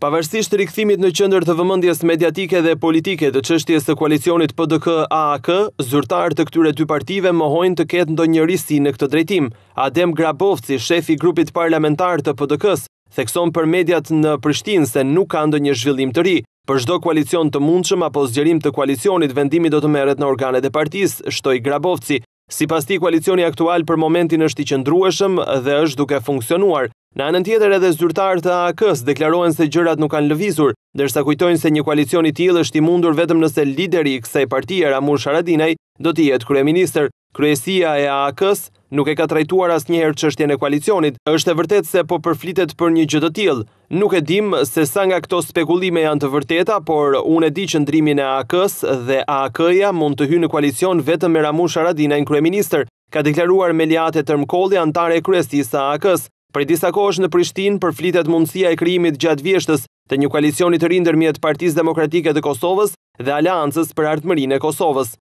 Pavarësisht rikëthimit në qëndër të vëmëndjes mediatike dhe politike dhe qështjes të koalicionit PDK-AAK, zyrtar të këtyre dy partive mohojnë të ketë ndo njërisi në këtë drejtim. Adem Grabovci, shefi grupit parlamentar të PDK-s, thekson për mediat në Prishtin se nuk ka ndo një zhvillim të ri. Për shdo koalicion të mundshëm apo zgjerim të koalicionit, vendimi do të meret në organet e partis, shtoj Grabovci. Si pas ti, koalicioni aktual për momentin është i qëndrueshëm dhe është duke funksionuar. Në anën tjetër edhe zyrtarë të AK-s se gjërat nuk kanë lëvizur, ndërsa kujtojnë se një koalicion i tillë është i mundur vetëm nëse lideri i kësaj partie Ramush Haradinaj do të jetë kryeminist. Kryesia e AK-s nuk e ka trajtuar asnjëherë çështjen e koalicionit. Është e vërtet se po përflitet për një gjë të tillë. Nuk e dim se sa nga këto spekulime janë të vërteta, por unë e di që ndrimi e AK-s dhe AK-ja mund të hyjë në koalicion vetëm me Ramush Haradinaj kryeminist, ka deklaruar Meliate tërmkolli antare e kryesisë së AK-s. Për disa kohësh në Prishtinë përflitet mundësia e krijimit gjatë vjeshtës të një koalicioni të mjetë Partisë Demokratike të Kosovës dhe Aleancës për Artmërinë e Kosovës.